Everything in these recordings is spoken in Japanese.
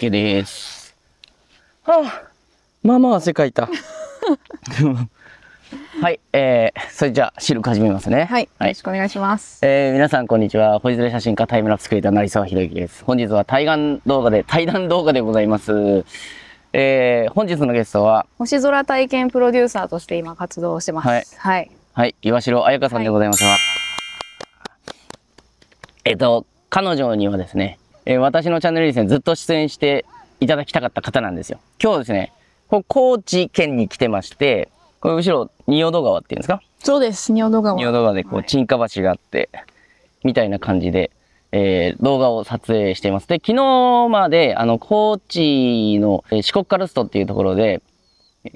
OK です。はあ、まあまあ汗かいた。はい、えー、それじゃあ、シルク始めますね、はい。はい、よろしくお願いします。えー、皆さん、こんにちは。星空写真家タイムラプスクリエイター成沢博之です。本日は対岸動画で、対談動画でございます。えー、本日のゲストは。星空体験プロデューサーとして今活動してます。はい。はい。はい、岩城彩香さんでございますはい。えっ、ー、と、彼女にはですね、えー、私のチャンネルにですね、ずっと出演していただきたかった方なんですよ。今日ですね、こ高知県に来てまして、これ後ろ、仁淀川っていうんですかそうです、仁淀川。仁淀川でこう、沈下橋があって、みたいな感じで、えー、動画を撮影しています。で、昨日まで、あの、高知の、え四国カルストっていうところで、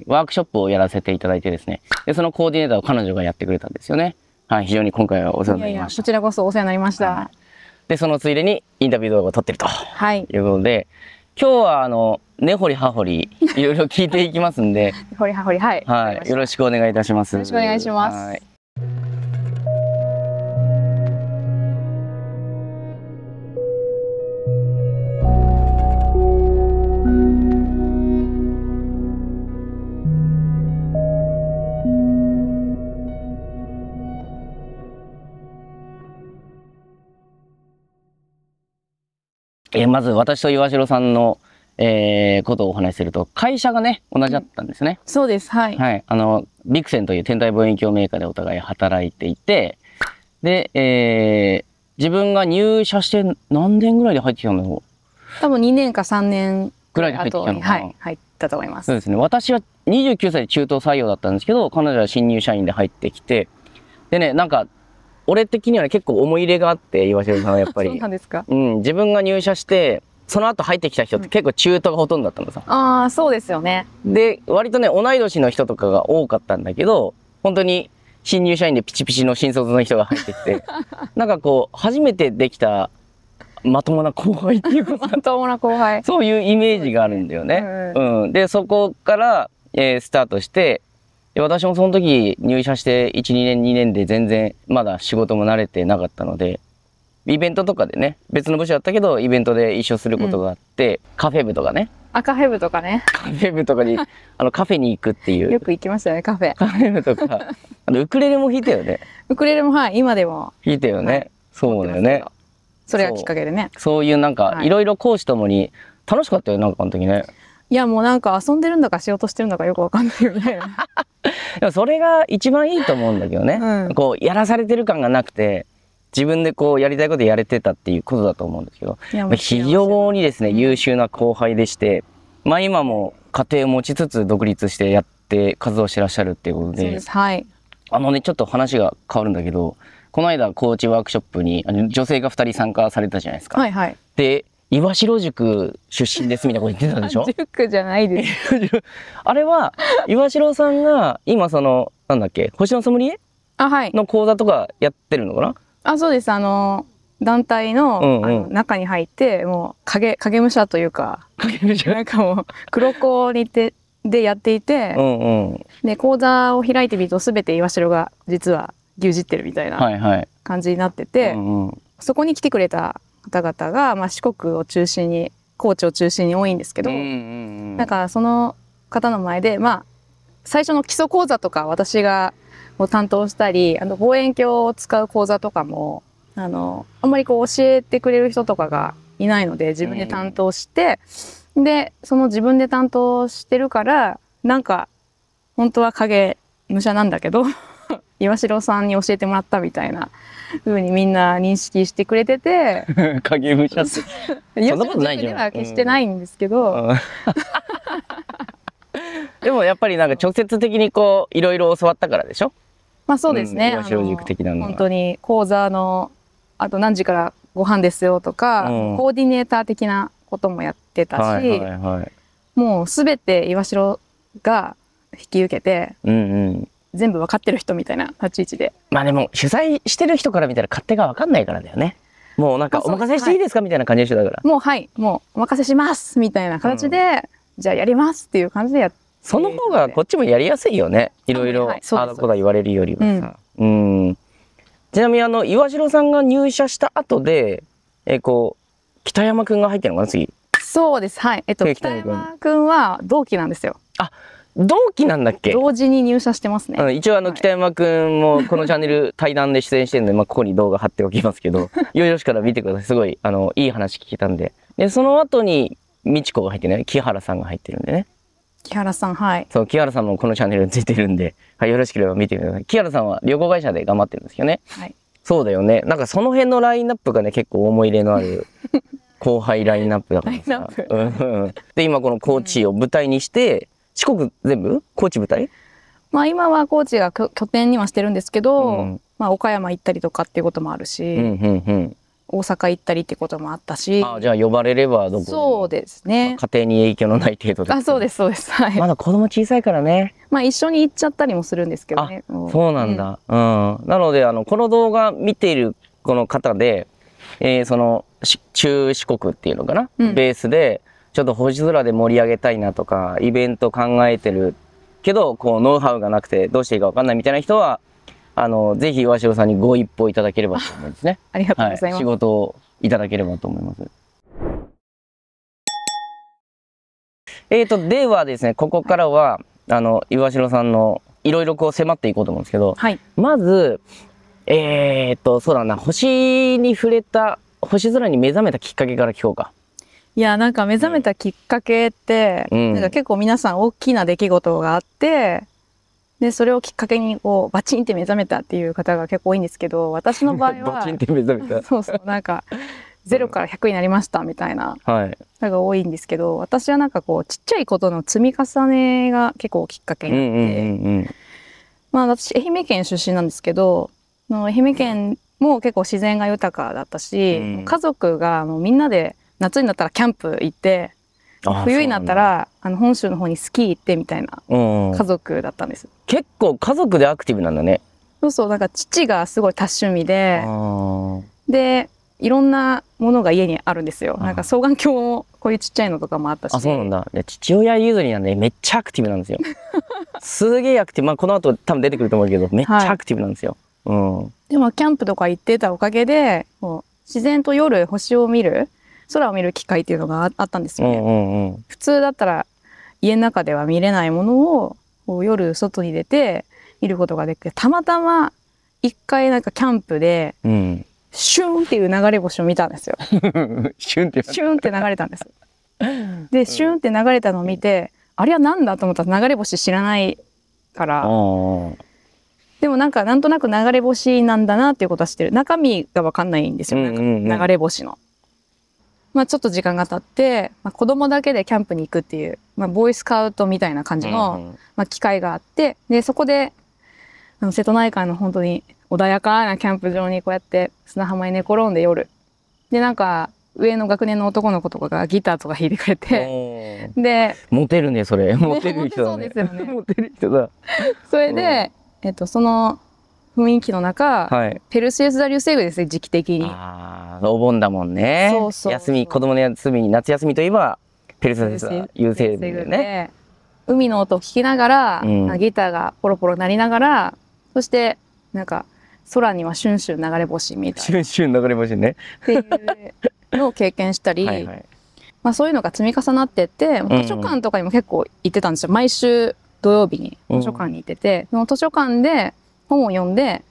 ワークショップをやらせていただいてですね、でそのコーディネーターを彼女がやってくれたんですよね。はい、非常に今回はお世話になりました。いやいやこちらこそお世話になりました。はいで、そのついでにインタビュー動画を撮ってると。はい。いうことで、今日はあの、根掘り葉掘り、いろいろ聞いていきますんで。根掘り葉掘り、はい。はい。よろしくお願いいたします。よろしくお願いします。はい。えー、まず私と岩城さんの、えー、ことをお話しすると、会社がね、同じだったんですね。そうです、はい。はい。あの、ビクセンという天体望遠鏡メーカーでお互い働いていて、で、えー、自分が入社して何年ぐらいで入ってきたの多分2年か3年ぐらいで入ってきたのかな。はい、入ったと思います。そうですね。私は29歳で中東採用だったんですけど、彼女は新入社員で入ってきて、でね、なんか俺的にはね、結構思い入れがあって、岩城さんはやっぱり。そうなんですかうん、自分が入社して、その後入ってきた人って結構中途がほとんどだったのさ。うん、ああ、そうですよね。で、割とね、同い年の人とかが多かったんだけど、本当に新入社員でピチピチの新卒の人が入ってきて、なんかこう、初めてできたまともな後輩っていうかまともな後輩。そういうイメージがあるんだよね。うん、で、そこから、えー、スタートして、で私もその時入社して1、2年、2年で全然まだ仕事も慣れてなかったので、イベントとかでね、別の部署だったけど、イベントで一緒することがあって、うん、カフェ部とかね。あ、カフェ部とかね。カフェ部とかに、あの、カフェに行くっていう。よく行きましたよね、カフェ。カフェ部とか、あの、ウクレレも弾いたよね。ウクレレもはい、今でも。弾いたよね。はい、そうだよね。それがきっかけでね。そういうなんか、いろいろ講師ともに、楽しかったよ、なんかあの時ね。いや、もうなんか遊んでるんだか仕事してるんだかよくわかんないよね。でもそれが一番いいと思うんだけどね、うん、こうやらされてる感がなくて自分でこうやりたいことやれてたっていうことだと思うんですけど非常にですね、優秀な後輩でしてまあ今も家庭を持ちつつ独立してやって活動してらっしゃるっていうことではい、あのねちょっと話が変わるんだけどこの間コーチワークショップに女性が2人参加されたじゃないですか。はいはい、で岩城塾出身ですみたいなこと言ってたんでしょ塾 じゃないです。あれは、岩城さんが今その、なんだっけ、星のソムリエあ、はい。の講座とかやってるのかなあ、そうです。あの、団体のうんうん、の中に入って、もう影、影武者というか、影武者なんかもう、黒子にて、でやっていて、うんうん、で講座を開いてみるとすべて岩城が実は牛耳ってるみたいな感じになってて、はいはいうんうん、そこに来てくれた方々が、まあ、四国を中心に高知を中心に多いんですけど、なんかその方の前で、まあ、最初の基礎講座とか私がを担当したりあの望遠鏡を使う講座とかもあのあんまりこう教えてくれる人とかがいないので自分で担当して、うん、でその自分で担当してるからなんか本当は影武者なんだけど岩城さんに教えてもらったみたいなふうにみんな認識してくれてて 影武者ってそんなことないじゃんでは決してないんですけど、うん でもやっぱりなんか直接的にこういろいろ教わったからでしょまあそうですね、うん、岩城塾的なの本当に講座のあと何時からご飯ですよとか、うん、コーディネーター的なこともやってたし、はいはいはい、もうすべて岩城が引き受けて、うんうん、全部分かってる人みたいな立ち位置でまあでも取材してる人から見たら勝手が分かんないからだよねもうなんかお任せしていいですか、はい、みたいな感じの人だからもうはいもうお任せしますみたいな形で、うん、じゃあやりますっていう感じでやってその方がこっちもやりやすいよねいろいろ、あの子だ言われるよりはさうんちなみにあの岩城さんが入社した後でえこう北山くんが入ってるのかな次そうですはいえっと北山くんは同期なんですよあ同期なんだっけ同時に入社してますね、うん、一応あの北山くんもこのチャンネル対談で出演してるんで、まあ、ここに動画貼っておきますけど よろしから見てくださいすごいあのいい話聞けたんででその後に美智子が入ってね木原さんが入ってるんでね木原さんはいそう木原さんもこのチャンネルについてるんで、はい、よろしければ見てください木原さんは旅行会社で頑張ってるんですよね、はい、そうだよねなんかその辺のラインナップがね結構思い入れのある 後輩ラインナップだからさ、うん、で今このコーチを舞台にして、四国全部高知舞台まあ今は高知が拠点にはしてるんですけど、うん、まあ岡山行ったりとかっていうこともあるし、うんうんうん、大阪行ったりってこともあったしあじゃあ呼ばれればどこそうですね、まあ、家庭に影響のない程度であそうですそうです、はい、まだ子供小さいからねまあ一緒に行っちゃったりもするんですけどねそうなんだ、うん、うん、なのであのこの動画見ているこの方で、えー、その中四国っていうのかな、うん、ベースでちょっと星空で盛り上げたいなとか、イベント考えてるけど、こう、ノウハウがなくてどうしていいかわかんないみたいな人は、あの、ぜひ、岩城さんにご一報いただければと思うんですね。ありがとうございます、はい。仕事をいただければと思います。えっ、ー、と、ではですね、ここからは、あの、岩城さんのいろいろこう迫っていこうと思うんですけど、はい、まず、えっ、ー、と、そうだな、星に触れた、星空に目覚めたきっかけから聞こうか。いやなんか目覚めたきっかけって、うん、なんか結構皆さん大きな出来事があってでそれをきっかけにこうバチンって目覚めたっていう方が結構多いんですけど私の場合は バチンって目覚めたそうそうなんか0から100になりましたみたいなはい。なんか多いんですけど、私はなんかこうちっちゃいことの積み重ねが結構きっかけになって、うんうんうんうん、まあ私愛媛県出身なんですけどの愛媛県も結構自然が豊かだったし、うん、家族がもうみんなで夏になったらキャンプ行って冬になったらあの本州の方にスキー行ってみたいな家族だったんです、結構家族でアクティブなんだねそうそうなんか父がすごい多趣味ででいろんなものが家にあるんですよなんか双眼鏡もこういうちっちゃいのとかもあったしあそうなんだ父親譲りなんでめっちゃアクティブなんですよすげえアクティブまあこの後多分出てくると思うけどめっちゃアクティブなんですよ、はい、うん、でもキャンプとか行ってたおかげでもう自然と夜星を見る空を見る機会っていうのがあったんですよね、うんうんうん、普通だったら家の中では見れないものを夜外に出て見ることができてたまたま一回なんかキャンプで、うん、シュンっていう流れ星を見たんですよ シュンってシュンって流れたんですでシュンって流れたのを見て、あれはなんだと思ったら流れ星知らないからでもなんかなんとなく流れ星なんだなっていうことは知ってる中身がわかんないんですよ、なんか流れ星の、うまあ、ちょっと時間が経って、まあ、子供だけでキャンプに行くっていう、まあ、ボーイスカウトみたいな感じの、うんうん、まあ、機会があってでそこであの瀬戸内海の本当に穏やかなキャンプ場にこうやって砂浜に寝転んで夜でなんか上の学年の男の子とかがギターとか弾いてくれてでモテるねそれモテる人だね モテる人だそれで、えっと、その雰囲気の中、はい、ペルセウス座流星群ですね時期的にああお盆だもんねそうそう休み子供の休み夏休みといえばペルセウス座流星群でね海の音を聞きながら、うん、ギターがポロポロ鳴りながらそしてなんか空にはシュンシュン流れ星みたいなシュンシュン流れ星ねっていうのを経験したり はい、まあ、そういうのが積み重なってって図書館とかにも結構行ってたんですよ、毎週土曜日に図書館に行ってて、うん、その図書館で本を読んで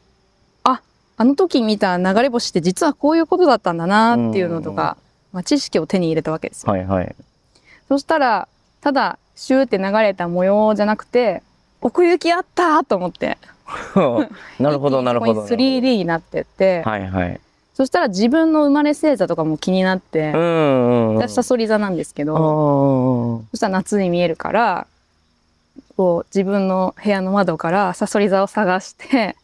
ああの時見た流れ星って実はこういうことだったんだなっていうのとか、まあ、知識を手に入れたわけですよ。はいはい、そしたらただシューって流れた模様じゃなくて奥行きあったと思って なるほどなるほど 3D になってって、はいはい、そしたら自分の生まれ星座とかも気になって、うんうんうん、私さそり座なんですけどそしたら夏に見えるからこう自分の部屋の窓からさそり座を探して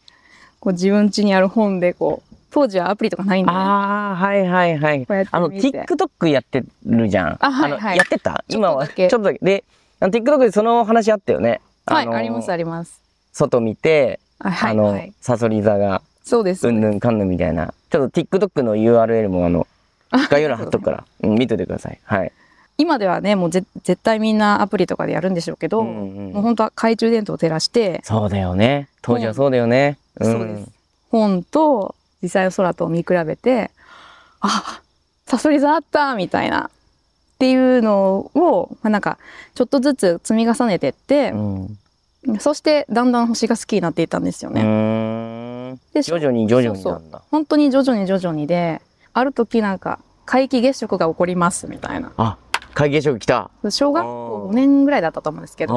こう自分家にある本でこう当時はアプリとかないんで、ね、ああはいはいはいあの TikTok やってるじゃんあ、はいはい、やってた今はちょっとで TikTok でその話あったよねはいありますあります外見てあ,、はい、はい、さそり座がそうですうんぬんかんぬんみたいなちょっと TikTok の URL もあの概要欄貼っとくから、うん、見ててくださいはい今ではねもう絶対みんなアプリとかでやるんでしょうけど、うんうん、もう本当は懐中電灯を照らしてそうだよね当時はそうだよね、うん、そうです本と実際の空と見比べてあサソリ座あったみたいなっていうのを、まあ、なんかちょっとずつ積み重ねてって、うん、そしてだんだん星が好きになっていったんですよね。で徐々に徐々になんだ本当に徐々に徐々にである時なんか皆既月食が起こりますみたいな。あ会計職来た小学校5年ぐらいだったと思うんですけど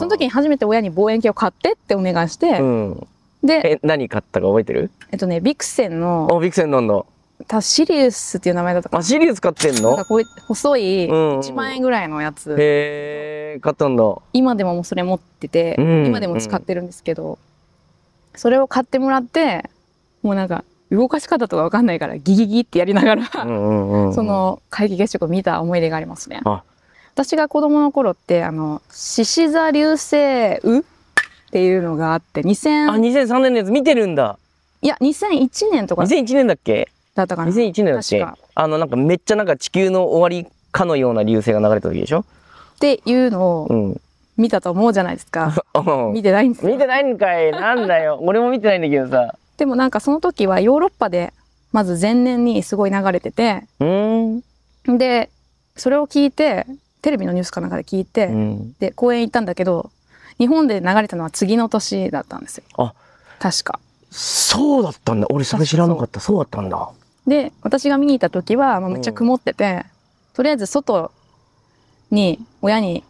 その時に初めて親に望遠鏡を買ってってお願いして、うん、でえ何買ったか覚えてるえっとねビクセンのあビクセンなんだたシリウスっていう名前だったあシリウス買ってんのなんかこう細い1万円ぐらいのやつ、うん、へえ買ったんだ今でももうそれ持ってて、うん、今でも使ってるんですけど、それを買ってもらってもうなんか動かし方とか分かんないからギギギってやりながらその皆既月食を見た思い出がありますね。私が子供の頃ってあの獅子座流星雨っていうのがあって2000あ2003年のやつ見てるんだいや2001年とか2001年だっけだったかな2001年だっけあのなんかめっちゃなんか地球の終わりかのような流星が流れた時でしょっていうのを、見たと思うじゃないですか。見てないんです。見てないんかい。なんだよ。俺も見てないんだけどさ。でもなんかその時はヨーロッパでまず前年にすごい流れてて、でそれを聞いてテレビのニュースかなんかで聞いて、うん、で公演行ったんだけど日本で流れたのは次の年だったんですよ。あ確かそうだったんだ俺それ知らなかったそうだったんだ。で私が見に行った時は、まあ、めっちゃ曇ってて、うん、とりあえず外に親に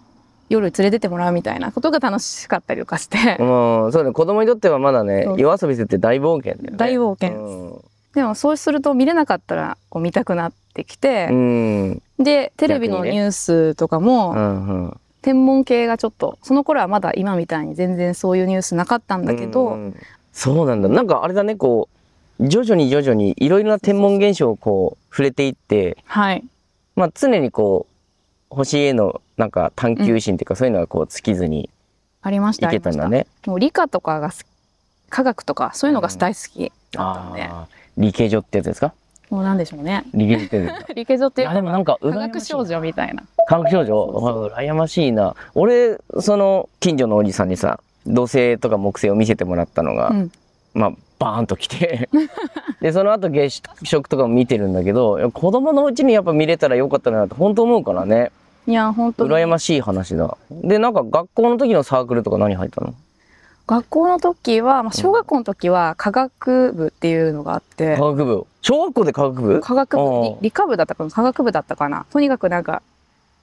夜連れてってもらうみたいなことが楽しかったりとかしてうんそうね子供にとってはまだね夜遊びしてて大冒険だよね大冒険、うん、でもそうすると見れなかったらこう見たくなってきて、うん、でテレビのニュースとかも、ね、うんうん、天文系がちょっとその頃はまだ今みたいに全然そういうニュースなかったんだけど、うん、そうなんだなんかあれだねこう徐々に徐々にいろいろな天文現象をこう触れていって、はいまあ、常にこう星へのなんか探求心っていうか、そういうのはこう尽きずにありましたいけたんだね。もう理科とかが科学とかそういうのが大好きだったんで、うん、理系女ってやつですかもうなんでしょうね理系女って。理系女 っていでもなんか科学少女みたいな科学少女羨ましいな俺その近所のおじさんにさ土星とか木星を見せてもらったのが、うん、まあバーンと来て でその後月食とかも見てるんだけど子供のうちにやっぱ見れたらよかったなって本当思うからねいや、本当に。羨ましい話だ。で、なんか学校の時のサークルとか何入ったの学校の時は、まあ、小学校の時は科学部っていうのがあって。科学部小学校で科学部科学部理科部だったかな科学部だったかなとにかくなんか、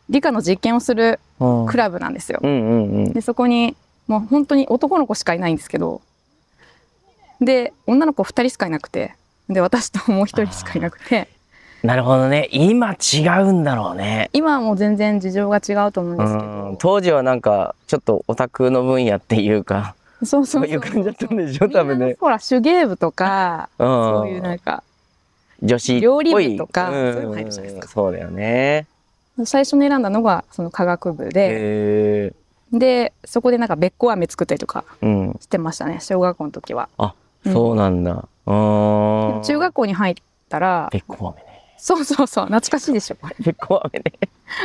理科の実験をするクラブなんですよ。うんうんうん、で、そこに、もう本当に男の子しかいないんですけど、で、女の子2人しかいなくて、で、私ともう1人しかいなくて。なるほどね今違うんだろうね今も全然事情が違うと思うんですけど当時はなんかちょっとオタクの分野っていうかそうそういう感じだったんでしょ多分ねほら手芸部とか、うん、そういうなんか女子料理部とか、うん、そういうの入るじゃないですかそうだよね最初に選んだのがその科学部ででそこでなんかべっこ飴作ったりとかしてましたね、うん、小学校の時はあ、そうなんだ、うん、中学校に入ったらべっこ飴ねそうそうそう懐かしいでしょ結構雨ね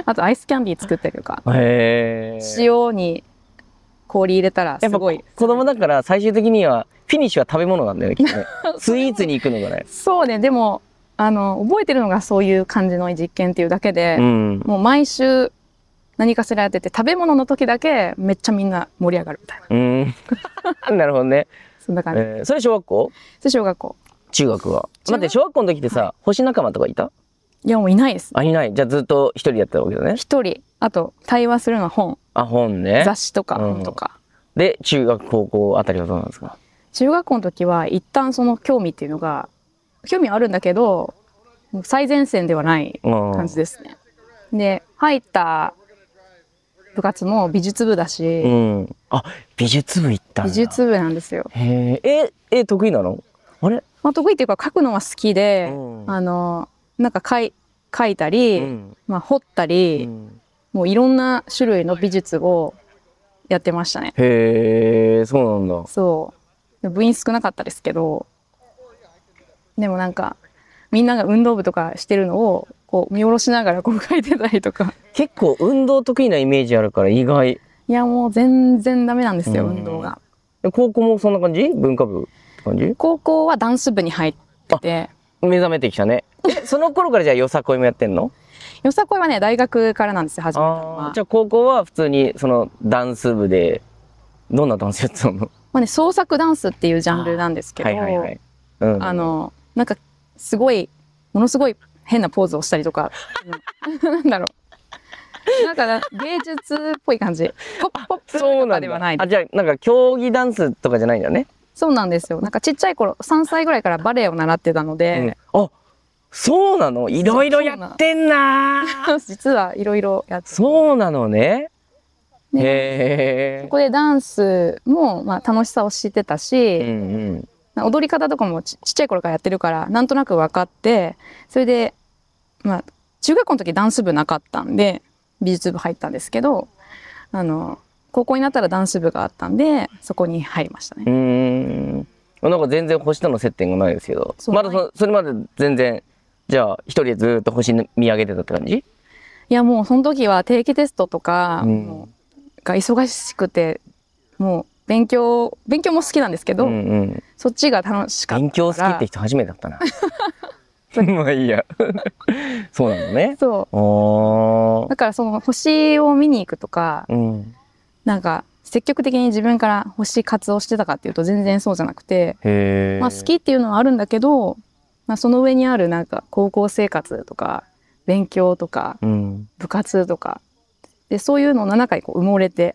あとアイスキャンディー作ってるかへえ塩に氷入れたらすごい子供だから最終的にはフィニッシュは食べ物なんだよねきっと スイーツに行くのがねそうねでもあの覚えてるのがそういう感じの実験っていうだけで、うん、もう毎週何かしらやってて食べ物の時だけめっちゃみんな盛り上がるみたいな。うん なるほどね。そんな感じ。えー、それ小学校？それ小学校。中学は。待って、小学校の時ってさ、はい、星仲間とかいたいや、もういないです。あ、いない。じゃあずっと一人やったわけだね。一人。あと、対話するのは本。あ、本ね。雑誌とか、本とか。で、中学、高校あたりはどうなんですか中学校の時は、一旦その興味っていうのが、興味あるんだけど、最前線ではない感じですね。うん、で、入った部活も美術部だし、うん、あ美術部行った美術部なんですよへええ得意なのあれまあ、得意っていうか書くのは好きで、うん、あのなんか書い書いたり、うん、まあ、彫ったり、うん、もういろんな種類の美術をやってましたね。へえそうなんだ。そう部員少なかったですけどでもなんかみんなが運動部とかしてるのをこう見下ろしながらこう書いてたりとか。結構運動得意なイメージあるから意外。いやもう全然ダメなんですよ、運動が。高校もそんな感じ文化部高校はダンス部に入ってて。目覚めてきたね。その頃からじゃあよさこいもやってんのよさこいはね、大学からなんですよ、初めは。じゃあ高校は普通にそのダンス部で、どんなダンスやってたのまあね、創作ダンスっていうジャンルなんですけど、はいはいはいうん、あの、なんかすごい、ものすごい変なポーズをしたりとか、なんだろう。なんか芸術っぽい感じ。ポッポップとかではない。あ、じゃあなんか競技ダンスとかじゃないんだね。そうなんですよなんかちっちゃい頃3歳ぐらいからバレエを習ってたので、うん、あそうなのいろいろやってんな 実はいろいろやってそうなのねえ。そこでダンスも、まあ、楽しさを知ってたし、うんうん、踊り方とかもちっちゃい頃からやってるからなんとなく分かってそれで、まあ、中学校の時ダンス部なかったんで美術部入ったんですけどあの高校になったらダンス部があったんでそこに入りましたね。うんなんか全然星との接点がないですけどまだそそれまで全然じゃあ一人でずっと星見上げてたって感じいやもうその時は定期テストとか、が忙しくてもう勉強勉強も好きなんですけど、うんうん、そっちが楽しかった勉強好きって人初めてだったな。まあいいや そうなのねそうだからその星を見に行くとか、うん、なんか積極的に自分から欲しい活動してたかっていうと全然そうじゃなくて、まあ、好きっていうのはあるんだけど、まあ、その上にあるなんか高校生活とか勉強とか部活とか、うん、でそういうのの中にこう埋もれて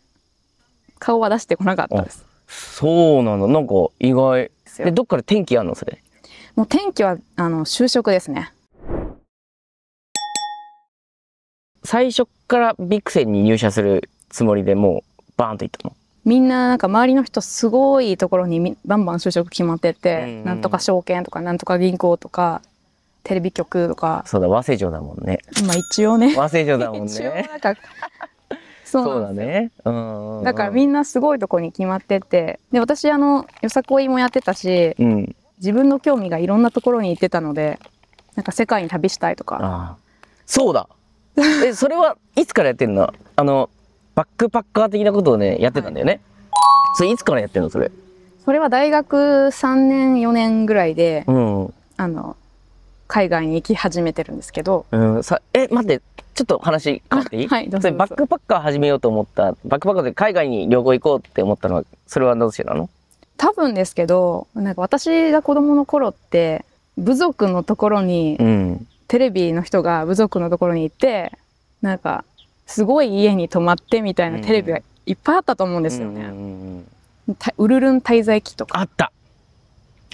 顔は出してこなかったです。そうなのなんか意外でどっから天気あんのそれもう天気はあの就職ですね最初からビクセンに入社するつもりでもバーンといったのみんななんか周りの人すごいところにバンバン就職決まってて、うんうん、なんとか証券とかなんとか銀行とかテレビ局とかそうだ早稲城だもんねまあ一応ね早稲城だもんね 一応なんかそうだね、うんうん、だからみんなすごいとこに決まっててで私あのよさこいもやってたし、うん、自分の興味がいろんなところに行ってたのでなんか世界に旅したいとかあそうだえそれはいつからやってんのあのバックパッカー的なことをね、やってたんだよね。はい、それいつからやってんのそれ。それは大学3年、4年ぐらいで、うん、あの、海外に行き始めてるんですけど。うん、さえ、待って、ちょっと話変わっていいはいどうぞバックパッカー始めようと思った、バックパッカーで海外に旅行行こうって思ったのは、それはどうしてなの多分ですけど、なんか私が子供の頃って、部族のところに、うん、テレビの人が部族のところに行って、なんかすごい家に泊まってみたいなテレビがいっぱいあったと思うんですよね。うるるん滞在記とか。あった。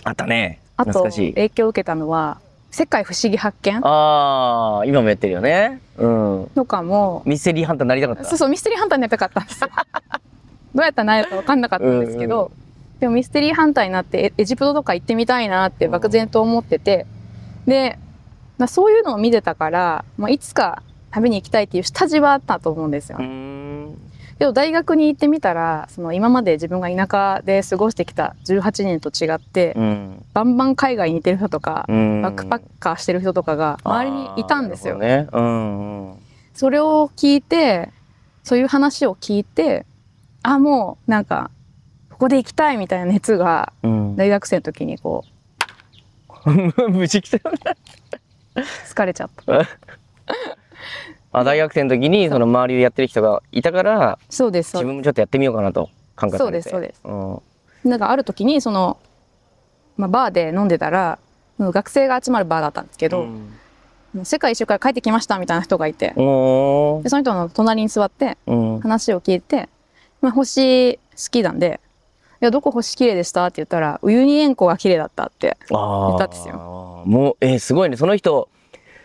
あったね。あと影響を受けたのは「世界不思議発見」ああ今もやってるよね。うん、とかもミステリーハンターになりたかったそうそうミステリーハンターになりたかったんですよ。どうやったらなれるか分かんなかったんですけどうん、でもミステリーハンターになってエジプトとか行ってみたいなって漠然と思ってて、うん、で、まあ、そういうのを見てたから、まあ、いつか食べに行きたいっていう下地はあったと思うんですよでも大学に行ってみたらその今まで自分が田舎で過ごしてきた18年と違って、うん、バンバン海外に行ってる人とか、バックパッカーしてる人とかが周りにいたんですよ。ねうんうん、それを聞いてそういう話を聞いてあもうなんかここで行きたいみたいな熱が大学生の時にこう、ん、無事来たよね疲れちゃった あ大学生の時にその周りでやってる人がいたからそうです自分もちょっとやってみようかなと考えてそうですそうです、なんかある時にその、まあ、バーで飲んでたら学生が集まるバーだったんですけど、うん、世界一周から帰ってきましたみたいな人がいてでその人の隣に座って話を聞いて、まあ、星好きなんで「いやどこ星綺麗でした?」って言ったら「ウユニ塩湖が綺麗だった」って言ったんですよ。もうえー、すごいねその人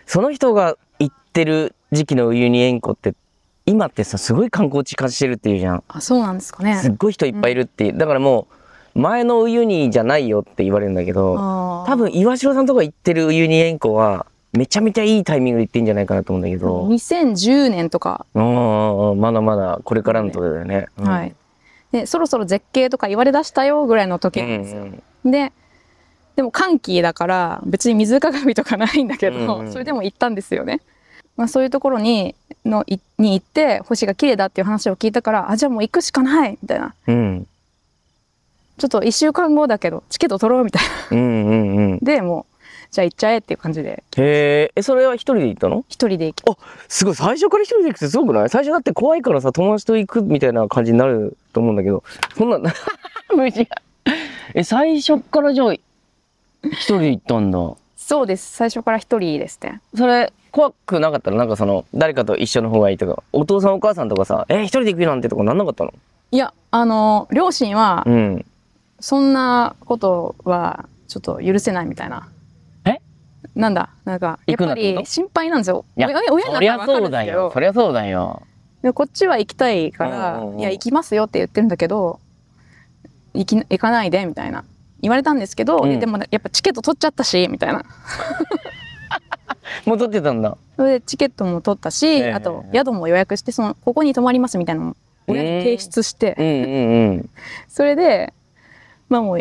その人が行ってる時期のウユニ塩湖って今ってさすごい観光地化してるっていうじゃんあそうなんですかねすっごい人いっぱいいるっていう、だからもう前のウユニじゃないよって言われるんだけど多分岩城さんとか行ってるウユニ塩湖はめちゃめちゃいいタイミングで行ってんじゃないかなと思うんだけど2010年とかまだまだこれからのとこだよね、うん、はいでそろそろ絶景とか言われだしたよぐらいの時なんですよ、うんうん、ででも寒気だから別に水鏡とかないんだけど、うんうん、それでも行ったんですよね。まあ、そういうところにのいに行って星が綺麗だっていう話を聞いたからあじゃあもう行くしかないみたいな、うん、ちょっと1週間後だけどチケット取ろうみたいな、うんうんうん、でもうじゃあ行っちゃえっていう感じでへえそれは一人で行ったの一人で行きあすごい最初から一人で行くってすごくない最初だって怖いからさ友達と行くみたいな感じになると思うんだけどそんな 無事 え最初からじゃあ一人行ったんだ。そうです。最初から一人ですね。それ、怖くなかったのなんかその、誰かと一緒の方がいいとか、お父さんお母さんとかさ、えー、一人で行くなんてとかなんなかったのいや、あの、両親は、うん、そんなことは、ちょっと許せないみたいな。えなんだ、なんか、やっぱり心配なんですよ。いや、親になったら分かるんですけど。そりゃそうだよ。でこっちは行きたいから、いや、行きますよって言ってるんだけど、行き行かないでみたいな言われたんですけど、うん、でもやっぱチケット取っちゃったしみたいなもう取ってたんだそれでチケットも取ったし、えー、あと宿も予約してそのここに泊まりますみたいなのも親に提出して、うん、それでまあもう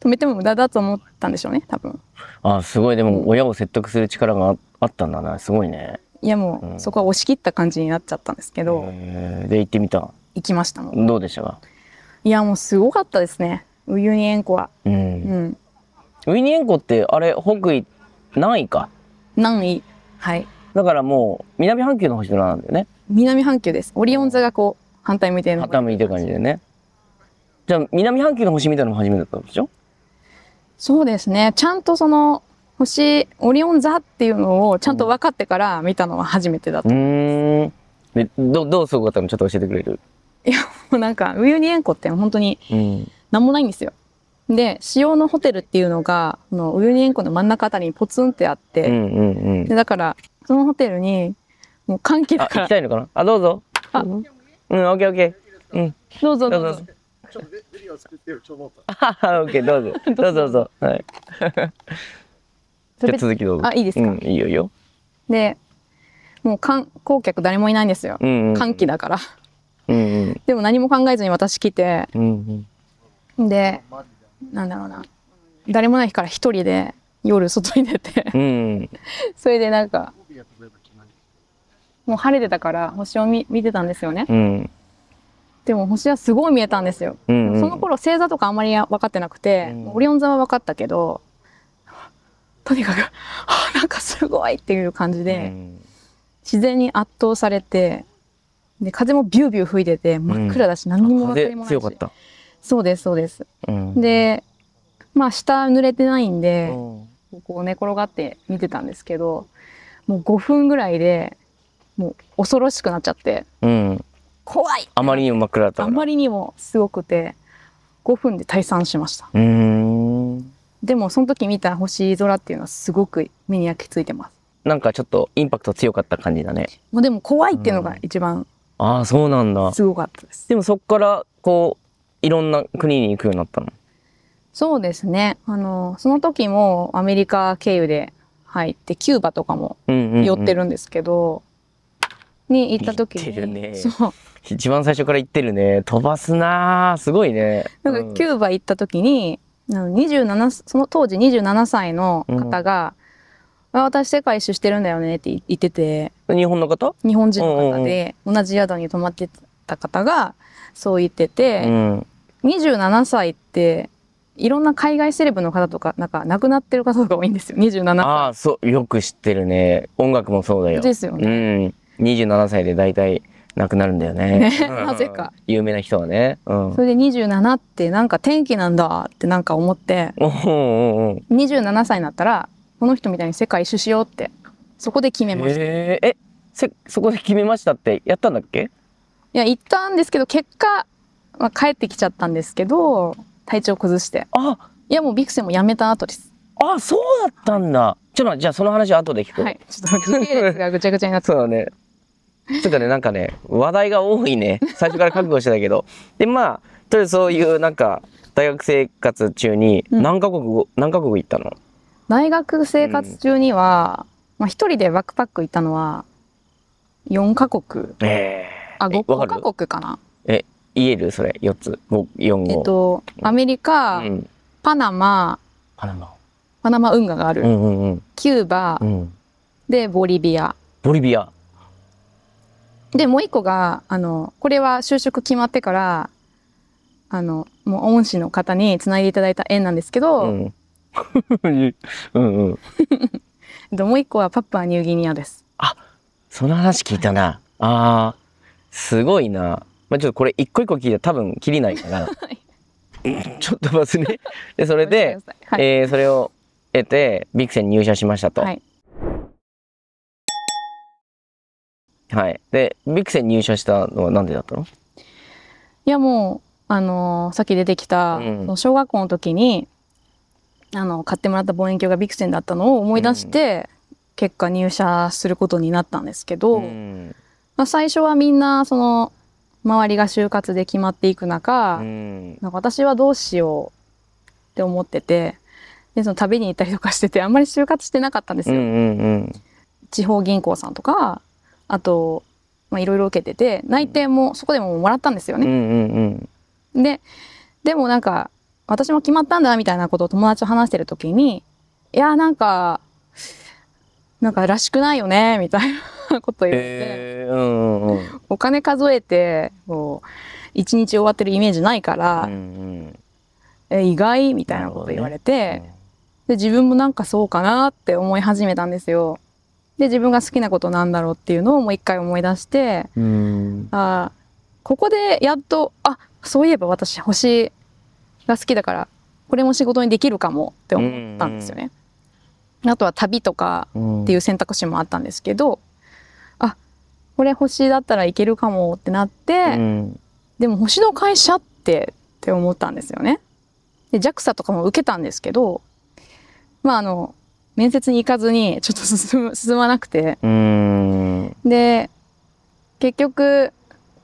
止めても無駄だと思ったんでしょうね多分あすごいでも親を説得する力があったんだなすごいねいやもう、うん、そこは押し切った感じになっちゃったんですけど、えー、で行ってみた行きましたもんどうでしたかいやもうすごかったですねウユニ塩湖は。うん。うんウユニ塩湖ってあれ北緯何位か何位。はいだからもう南半球の星空なんだよね南半球ですオリオン座がこう反対向いてるのが傾いてる感じでねじゃあ南半球の星みたいのも初めてだったでしょそうですねちゃんとその星オリオン座っていうのをちゃんと分かってから見たのは初めてだったうんでどどうすごかったのちょっと教えてくれるいやもうなんかウユニ塩湖って本当に、うん何もないんですよ。で仕様のホテルっていうのがこのウユニ塩湖の真ん中あたりにポツンってあって、うんうんうん、でだからそのホテルにもう歓喜から行きたいのかなあどうぞあうんオッケーオッケーうんどうぞどうぞちょっとビデオ作ってよちょっと思ったオッケーどうぞ どうぞどうぞはいじゃ続きどうぞあいいですか、うん、いいよいいよでもう観光客誰もいないんですよ、うんうん、歓喜だから、うんうん、でも何も考えずに私来て、うんうんでなんだろうな誰もない日から一人で夜外に出てうん、それでなんかもう晴れてたから星を見見てたんですよね、うん、でも星はすごい見えたんですよ、うんうん、その頃星座とかあんまり分かってなくて、うん、オリオン座は分かったけどとにかくなんかすごいっていう感じで、自然に圧倒されてで風もビュービュー吹いてて真っ暗だし、何にも分かりもないし。そうですそうです、うん、でまあ下濡れてないんで、うん、こう寝転がって見てたんですけどもう5分ぐらいでもう恐ろしくなっちゃって、うん、怖いあまりにも真っ暗だったあまりにもすごくて5分で退散しましたでもその時見た星空っていうのはすごく目に焼き付いてますなんかちょっとインパクト強かった感じだねもうでも怖いっていうのが一番、うん、ああそうなんだすごかったですでもそっからこういろんな国に行くようになったのそうですねあのその時もアメリカ経由で入ってキューバとかも寄ってるんですけど、うんうんうん、に行った時に、ね、そう一番最初から行ってるね飛ばすなすごいねなんかキューバ行った時に、うん、27その当時27歳の方が「うん、私世界一周してるんだよね」って言ってて日本の方日本人の方で、同じ宿に泊まってた方がそう言ってて、うん、27歳っていろんな海外セレブの方とかなんか亡くなってる方とか多いんですよ27歳ああそうよく知ってるね音楽もそうだよですよねうん27歳で大体亡くなるんだよねなぜか、有名な人はね、うん、それで27ってなんか天気なんだってなんか思っておうおう27歳になったらこの人みたいに世界一周しようってそこで決めましたえー、えそこで決めましたってやったんだっけいや行ったんですけど結果まあ、帰ってきちゃったんですけど体調崩してあいやもうビクセンもやめた後ですあそうだったんだちょっとじゃあその話は後で聞くはいちょっと時系列がぐちゃぐちゃになって そうだねつかねなんかね話題が多いね最初から覚悟してたけど でまあとりあえずそういうなんか大学生活中に何カ国、うん、何カ国行ったの大学生活中には、うん、まあ、1人でバックパック行ったのは4カ国、えー、あ5カ国かなえ言えるそれ4つ4えっとアメリカ、うん、パナマパナマパナマ運河がある、うんうんうん、キューバ、うん、でボリビアボリビアでもう一個があのこれは就職決まってからあのもう恩師の方につないでいただいた縁なんですけど、うん、うんうん もう一個はパプアニューギニアですあその話聞いたな、はい、あすごいなまあ、ちょっとこれ一個一個聞いたら多分切りないから ちょっとまずねでそれで、はい、えー、それを得てビクセンに入社しましたと。はい、はい、でビクセン入社したのは何でだったのいやもうあのー、さっき出てきた、うん、小学校の時にあの買ってもらった望遠鏡がビクセンだったのを思い出して、うん、結果入社することになったんですけど、うん、まあ、最初はみんなその周りが就活で決まっていく中、うん、なんか私はどうしようって思っててでその旅に行ったりとかしててあんまり就活してなかったんですよ。うんうんうん、地方銀行さんとかあといろいろ受けてて内定もそこでももらったんですよね。うんうんうん、ででもなんか私も決まったんだみたいなことを友達と話してる時にいやなんかなんからしくないよねみたいな こと言って、えーうんうんお金数えて一う日終わってるイメージないから、うんうんえ意外みたいなこと言われて、ねうん、で自分もなんかそうかなって思い始めたんですよ。で自分が好きなことなんだろうっていうのをもう一回思い出して、うん、あここでやっとあそういえば私星が好きだからこれも仕事にできるかもって思ったんですよね。うんうん、あとは旅とかっていう選択肢もあったんですけど、これ星だったらいけるかもってなって、うん、でも星の会社ってって思ったんですよね。で JAXA とかも受けたんですけどまああの面接に行かずにちょっと進 進まなくて、で結局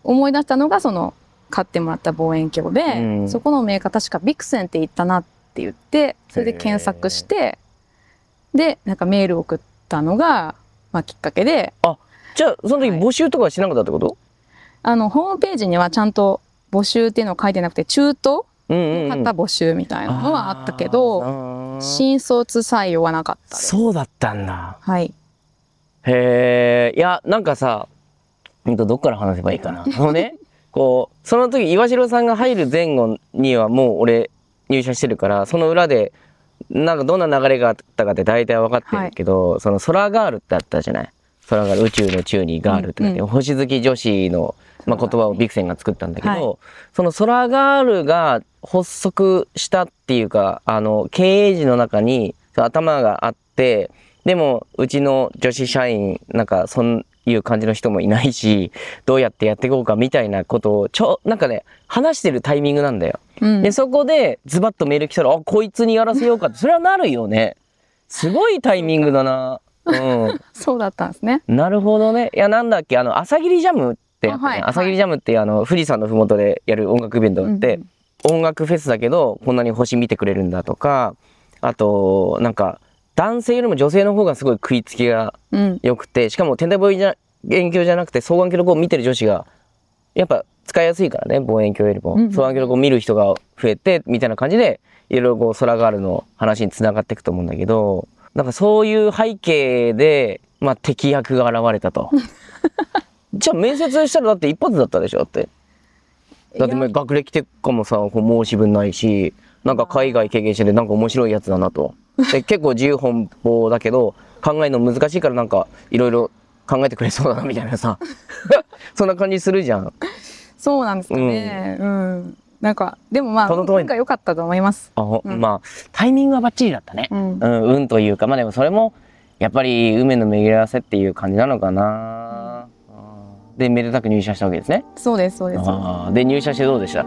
思い出したのがその買ってもらった望遠鏡で、うん、そこのメーカー確かビクセンって言ったなって言ってそれで検索してでなんかメール送ったのが、まあ、きっかけで。あじゃあ、その時募集とかしなかったってこと、はい、あの、ホームページにはちゃんと募集っていうのを書いてなくて、中東の方募集みたいなのはあったけど、うんうん、新卒採用はなかったそうだったんだ。はい。へえ、いや、なんかさ、どっから話せばいいかな。ものね、こう、その時、岩城さんが入る前後にはもう俺、入社してるから、その裏で、なんかどんな流れがあったかって大体分かってるけど、はい、そのソラガールってあったじゃない。空がある宇宙の宙にガールってで、うんうん、星好き女子の、まあ、言葉をビクセンが作ったんだけど、はい、その空ガールが発足したっていうか、あの、経営陣の中に頭があって、でも、うちの女子社員、なんか、そういう感じの人もいないし、どうやってやっていこうかみたいなことを、ちょ、なんかね、話してるタイミングなんだよ。うん、で、そこで、ズバッとメール来たら、あ、こいつにやらせようかって、それはなるよね。すごいタイミングだな。うん、そうだったんですね。なるほどね。いや、なんだっけ、あの、朝霧ジャムってっね、はい朝霧ジャムってあの、富士山のふもとでやる音楽イベントがあって、うん音楽フェスだけど、こんなに星見てくれるんだとか、あと、なんか、男性よりも女性の方がすごい食いつきがうん、良くて、しかも天体望遠鏡じゃなくて、双眼鏡を見てる女子が、やっぱ使いやすいからね、望遠鏡よりも。双眼鏡を見る人が増えて、みたいな感じで、いろいろこう、空ガールの話につながっていくと思うんだけど、なんかそういう背景で、まあ、敵役が現れたと。じゃあ面接したらだって一発だったでしょって。だって学歴結果もさ申し分ないしなんか海外経験者でなんか面白いやつだなと。で結構自由奔放だけど考えるの難しいからなんかいろいろ考えてくれそうだなみたいなさ そんな感じするじゃん。そうなんですかね。うん、うんなんか、でもまあ、その通り運が良かったと思います。あ、うん、まあ、タイミングはばっちりだったね、うん。うん、運というか、まあでもそれも、やっぱり運命の巡り合わせっていう感じなのかな。うん、で、めでたく入社したわけですね。そうです、そうです。で、入社してどうでした